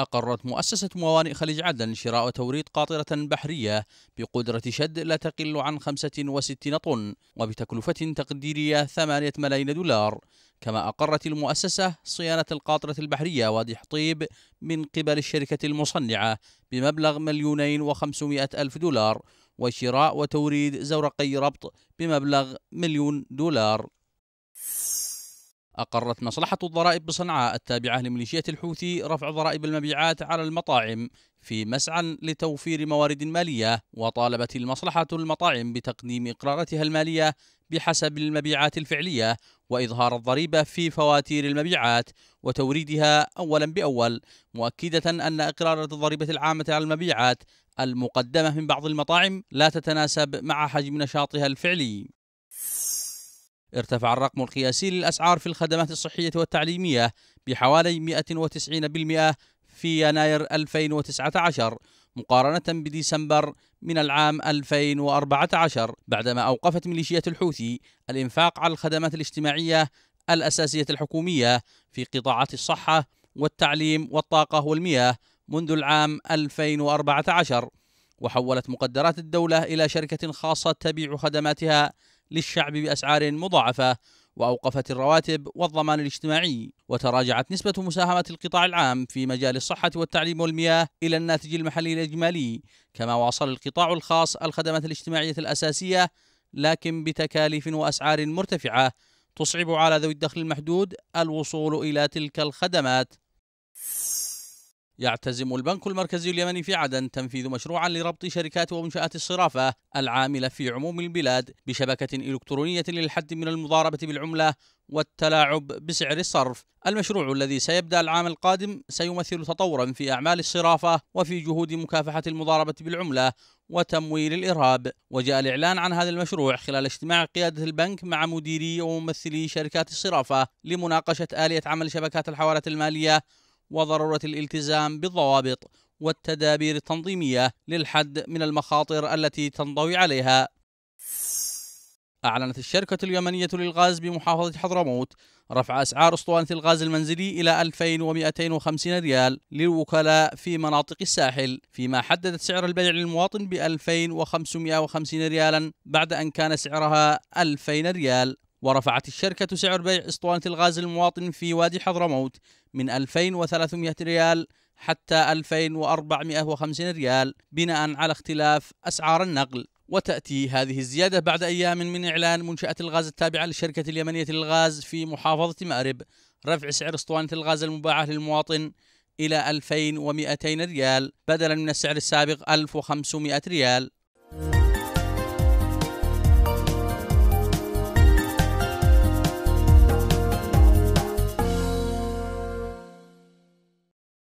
أقرت مؤسسة موانئ خليج عدن شراء وتوريد قاطرة بحرية بقدرة شد لا تقل عن 65 طن وبتكلفة تقديرية 8 ملايين دولار كما أقرت المؤسسة صيانة القاطرة البحرية وادي حطيب من قبل الشركة المصنعة بمبلغ مليونين وخمسمائة ألف دولار وشراء وتوريد زورقي ربط بمبلغ مليون دولار أقرت مصلحة الضرائب بصنعاء التابعة لميليشيات الحوثي رفع ضرائب المبيعات على المطاعم في مسعى لتوفير موارد مالية وطالبت المصلحة المطاعم بتقديم إقراراتها المالية بحسب المبيعات الفعلية وإظهار الضريبة في فواتير المبيعات وتوريدها أولا بأول مؤكدة أن إقرارات الضريبة العامة على المبيعات المقدمة من بعض المطاعم لا تتناسب مع حجم نشاطها الفعلي ارتفع الرقم القياسي للأسعار في الخدمات الصحية والتعليمية بحوالي 190% في يناير 2019 مقارنة بديسمبر من العام 2014 بعدما أوقفت ميليشيات الحوثي الإنفاق على الخدمات الاجتماعية الأساسية الحكومية في قطاعات الصحة والتعليم والطاقة والمياه منذ العام 2014 وحولت مقدرات الدولة إلى شركة خاصة تبيع خدماتها للشعب بأسعار مضاعفة وأوقفت الرواتب والضمان الاجتماعي وتراجعت نسبة مساهمة القطاع العام في مجال الصحة والتعليم والمياه إلى الناتج المحلي الإجمالي كما واصل القطاع الخاص الخدمات الاجتماعية الأساسية لكن بتكاليف وأسعار مرتفعة تصعب على ذوي الدخل المحدود الوصول إلى تلك الخدمات يعتزم البنك المركزي اليمني في عدن تنفيذ مشروعا لربط شركات ومنشآت الصرافة العاملة في عموم البلاد بشبكة إلكترونية للحد من المضاربة بالعملة والتلاعب بسعر الصرف المشروع الذي سيبدأ العام القادم سيمثل تطورا في أعمال الصرافة وفي جهود مكافحة المضاربة بالعملة وتمويل الإرهاب وجاء الإعلان عن هذا المشروع خلال اجتماع قيادة البنك مع مديري وممثلي شركات الصرافة لمناقشة آلية عمل شبكات الحوالات المالية وضرورة الالتزام بالضوابط والتدابير التنظيمية للحد من المخاطر التي تنضوي عليها أعلنت الشركة اليمنية للغاز بمحافظة حضرموت رفع أسعار أسطوانة الغاز المنزلي إلى 2250 ريال للوكلاء في مناطق الساحل فيما حددت سعر البيع للمواطن ب 2550 ريالا بعد أن كان سعرها 2000 ريال ورفعت الشركة سعر بيع اسطوانة الغاز المواطن في وادي حضرموت من 2300 ريال حتى 2450 ريال بناء على اختلاف أسعار النقل وتأتي هذه الزيادة بعد أيام من إعلان منشأة الغاز التابعة للشركة اليمنية للغاز في محافظة مأرب رفع سعر اسطوانة الغاز المباعة للمواطن إلى 2200 ريال بدلا من السعر السابق 1500 ريال